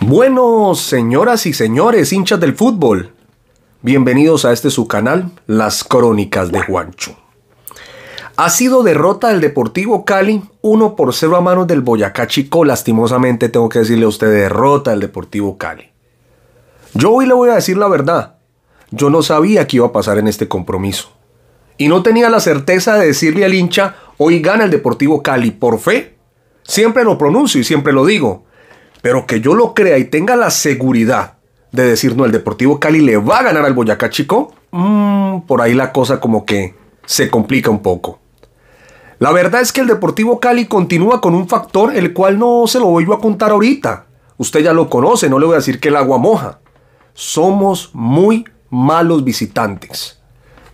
Buenos señoras y señores, hinchas del fútbol, bienvenidos a este su canal, Las Crónicas de Juancho. Ha sido derrota del Deportivo Cali 1 por 0 a manos del Boyacá Chico. Lastimosamente tengo que decirle a usted derrota del Deportivo Cali. Yo hoy le voy a decir la verdad. Yo no sabía qué iba a pasar en este compromiso. Y no tenía la certeza de decirle al hincha, hoy gana el Deportivo Cali por fe. Siempre lo pronuncio y siempre lo digo. Pero que yo lo crea y tenga la seguridad de decir, no, el Deportivo Cali le va a ganar al Boyacá Chico, mm, por ahí la cosa como que se complica un poco. La verdad es que el Deportivo Cali continúa con un factor el cual no se lo voy a contar ahorita. Usted ya lo conoce, no le voy a decir que el agua moja. Somos muy malos visitantes.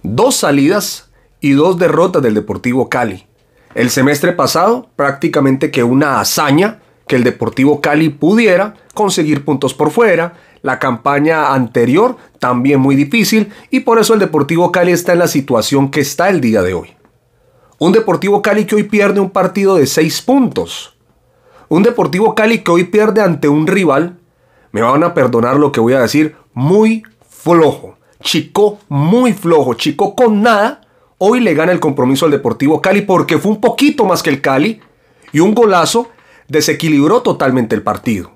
Dos salidas y dos derrotas del Deportivo Cali. El semestre pasado, prácticamente que una hazaña que el Deportivo Cali pudiera conseguir puntos por fuera. La campaña anterior también muy difícil y por eso el Deportivo Cali está en la situación que está el día de hoy. Un Deportivo Cali que hoy pierde un partido de 6 puntos. Un Deportivo Cali que hoy pierde ante un rival, me van a perdonar lo que voy a decir, muy flojo. Chico muy flojo, chico con nada. Hoy le gana el compromiso al Deportivo Cali porque fue un poquito más que el Cali y un golazo desequilibró totalmente el partido.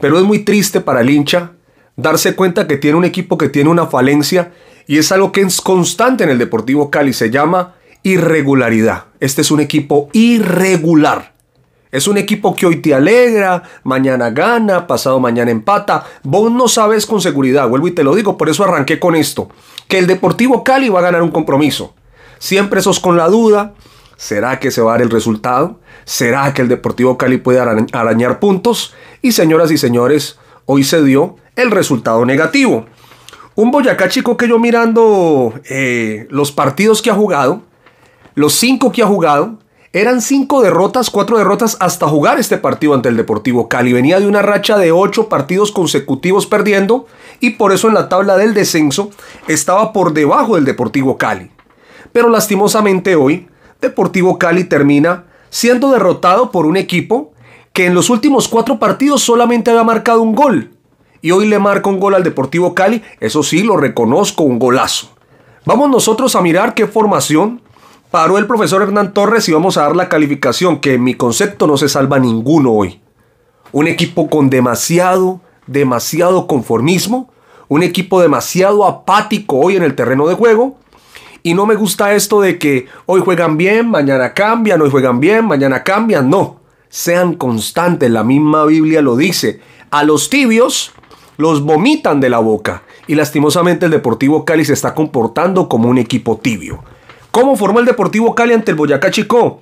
Pero es muy triste para el hincha darse cuenta que tiene un equipo que tiene una falencia y es algo que es constante en el Deportivo Cali, se llama irregularidad. Este es un equipo irregular. Es un equipo que hoy te alegra, mañana gana, pasado mañana empata. Vos no sabes con seguridad, vuelvo y te lo digo, por eso arranqué con esto, que el Deportivo Cali va a ganar un compromiso. Siempre sos con la duda, ¿Será que se va a dar el resultado? ¿Será que el Deportivo Cali puede arañar puntos? Y señoras y señores, hoy se dio el resultado negativo. Un Boyacá chico que yo mirando eh, los partidos que ha jugado, los cinco que ha jugado, eran cinco derrotas, cuatro derrotas hasta jugar este partido ante el Deportivo Cali. Venía de una racha de ocho partidos consecutivos perdiendo y por eso en la tabla del descenso estaba por debajo del Deportivo Cali. Pero lastimosamente hoy Deportivo Cali termina siendo derrotado por un equipo que en los últimos cuatro partidos solamente había marcado un gol. Y hoy le marca un gol al Deportivo Cali, eso sí, lo reconozco, un golazo. Vamos nosotros a mirar qué formación paró el profesor Hernán Torres y vamos a dar la calificación, que en mi concepto no se salva ninguno hoy. Un equipo con demasiado, demasiado conformismo, un equipo demasiado apático hoy en el terreno de juego, y no me gusta esto de que hoy juegan bien, mañana cambian, hoy juegan bien, mañana cambian. No, sean constantes, la misma Biblia lo dice. A los tibios los vomitan de la boca. Y lastimosamente el Deportivo Cali se está comportando como un equipo tibio. ¿Cómo formó el Deportivo Cali ante el Boyacá Chicó?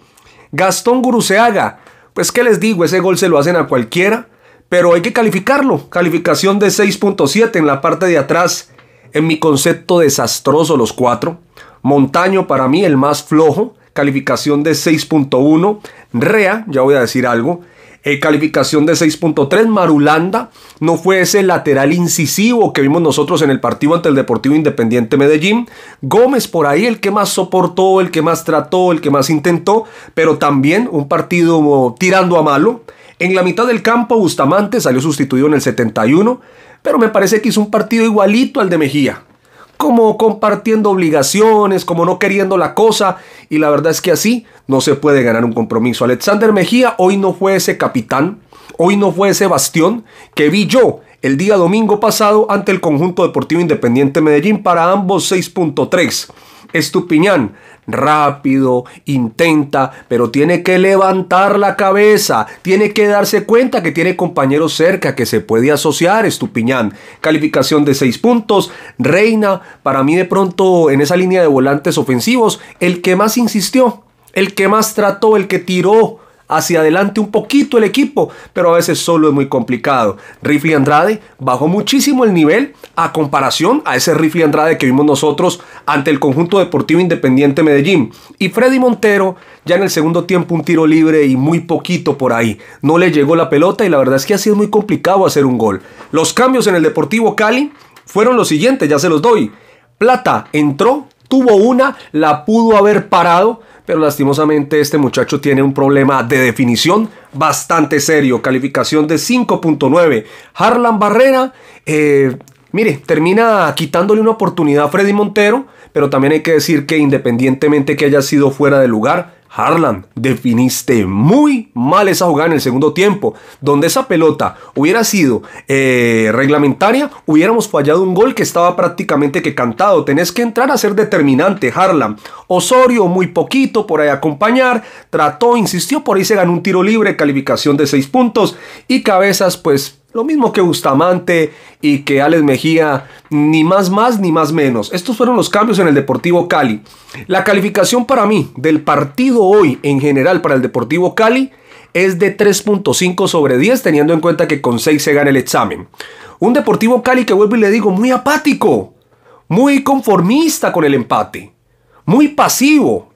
Gastón Guruseaga. Pues qué les digo, ese gol se lo hacen a cualquiera, pero hay que calificarlo. Calificación de 6.7 en la parte de atrás. En mi concepto desastroso los cuatro. Montaño para mí el más flojo, calificación de 6.1. Rea, ya voy a decir algo, eh, calificación de 6.3. Marulanda no fue ese lateral incisivo que vimos nosotros en el partido ante el Deportivo Independiente Medellín. Gómez por ahí, el que más soportó, el que más trató, el que más intentó, pero también un partido tirando a malo. En la mitad del campo, Bustamante salió sustituido en el 71, pero me parece que hizo un partido igualito al de Mejía como compartiendo obligaciones, como no queriendo la cosa. Y la verdad es que así no se puede ganar un compromiso. Alexander Mejía hoy no fue ese capitán, hoy no fue ese bastión que vi yo el día domingo pasado ante el conjunto deportivo independiente Medellín para ambos 6.3. Estupiñán rápido, intenta, pero tiene que levantar la cabeza, tiene que darse cuenta que tiene compañeros cerca que se puede asociar, Estupiñán. Calificación de 6 puntos, Reina, para mí de pronto en esa línea de volantes ofensivos, el que más insistió, el que más trató, el que tiró hacia adelante un poquito el equipo, pero a veces solo es muy complicado. Rifle Andrade bajó muchísimo el nivel a comparación a ese Rifle Andrade que vimos nosotros ante el conjunto deportivo independiente Medellín. Y Freddy Montero ya en el segundo tiempo un tiro libre y muy poquito por ahí. No le llegó la pelota y la verdad es que ha sido muy complicado hacer un gol. Los cambios en el Deportivo Cali fueron los siguientes, ya se los doy. Plata entró, tuvo una, la pudo haber parado, pero lastimosamente este muchacho tiene un problema de definición bastante serio. Calificación de 5.9. Harlan Barrera, eh, mire, termina quitándole una oportunidad a Freddy Montero, pero también hay que decir que independientemente que haya sido fuera de lugar, Harlan, definiste muy mal esa jugada en el segundo tiempo. Donde esa pelota hubiera sido eh, reglamentaria, hubiéramos fallado un gol que estaba prácticamente que cantado. Tenés que entrar a ser determinante, Harlan. Osorio, muy poquito por ahí acompañar. Trató, insistió, por ahí se ganó un tiro libre, calificación de 6 puntos. Y cabezas, pues lo mismo que Bustamante y que Alex Mejía, ni más más ni más menos. Estos fueron los cambios en el Deportivo Cali. La calificación para mí del partido hoy en general para el Deportivo Cali es de 3.5 sobre 10, teniendo en cuenta que con 6 se gana el examen. Un Deportivo Cali que vuelvo y le digo muy apático, muy conformista con el empate, muy pasivo.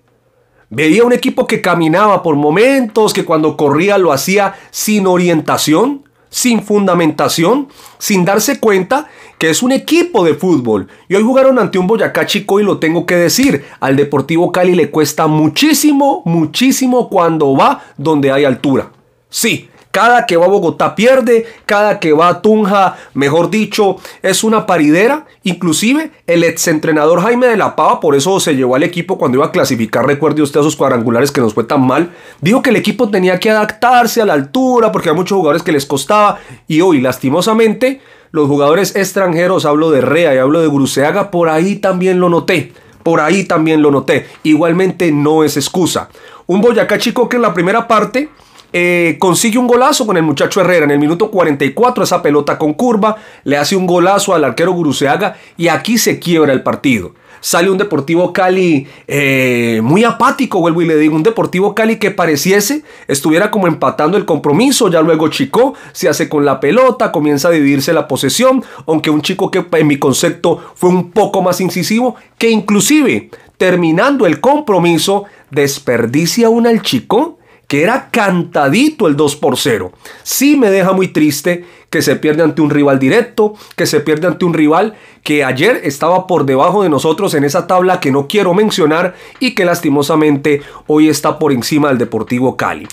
Veía un equipo que caminaba por momentos, que cuando corría lo hacía sin orientación, sin fundamentación, sin darse cuenta que es un equipo de fútbol. Y hoy jugaron ante un Boyacá Chico y lo tengo que decir, al Deportivo Cali le cuesta muchísimo, muchísimo cuando va donde hay altura. Sí, cada que va a Bogotá pierde, cada que va a Tunja, mejor dicho, es una paridera. Inclusive el exentrenador Jaime de la Pava, por eso se llevó al equipo cuando iba a clasificar, recuerde usted a sus cuadrangulares que nos fue tan mal, dijo que el equipo tenía que adaptarse a la altura porque hay muchos jugadores que les costaba y hoy lastimosamente los jugadores extranjeros, hablo de Rea y hablo de bruceaga por ahí también lo noté. Por ahí también lo noté. Igualmente no es excusa. Un Boyacá Chico que en la primera parte eh, consigue un golazo con el muchacho Herrera en el minuto 44, esa pelota con curva, le hace un golazo al arquero Guruseaga y aquí se quiebra el partido. Sale un Deportivo Cali eh, muy apático, vuelvo y le digo, un Deportivo Cali que pareciese estuviera como empatando el compromiso, ya luego Chico se hace con la pelota, comienza a dividirse la posesión, aunque un chico que en mi concepto fue un poco más incisivo, que inclusive terminando el compromiso desperdicia una al Chico que era cantadito el 2 por 0. Sí me deja muy triste que se pierde ante un rival directo, que se pierde ante un rival que ayer estaba por debajo de nosotros en esa tabla que no quiero mencionar y que lastimosamente hoy está por encima del Deportivo Cali.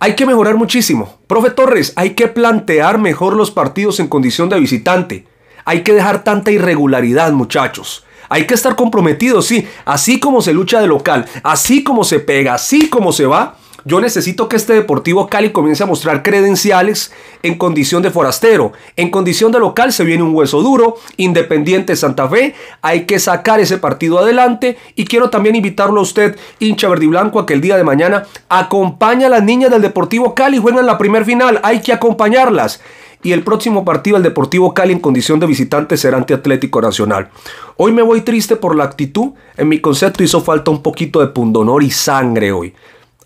Hay que mejorar muchísimo. Profe Torres, hay que plantear mejor los partidos en condición de visitante. Hay que dejar tanta irregularidad, muchachos. Hay que estar comprometidos, sí. Así como se lucha de local, así como se pega, así como se va, yo necesito que este Deportivo Cali comience a mostrar credenciales en condición de forastero. En condición de local se viene un hueso duro. Independiente Santa Fe. Hay que sacar ese partido adelante. Y quiero también invitarlo a usted, hincha verdiblanco, a que el día de mañana acompañe a las niñas del Deportivo Cali. Juegan la primer final. Hay que acompañarlas y el próximo partido el Deportivo Cali en condición de visitante será ante Atlético Nacional. Hoy me voy triste por la actitud, en mi concepto hizo falta un poquito de pundonor y sangre hoy.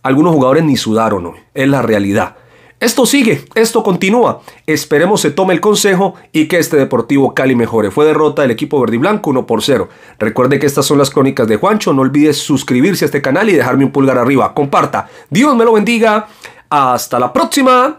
Algunos jugadores ni sudaron hoy. Es la realidad. Esto sigue, esto continúa. Esperemos se tome el consejo y que este Deportivo Cali mejore. Fue derrota del equipo verde y blanco 1 por 0. Recuerde que estas son las crónicas de Juancho. No olvides suscribirse a este canal y dejarme un pulgar arriba. Comparta. Dios me lo bendiga. Hasta la próxima.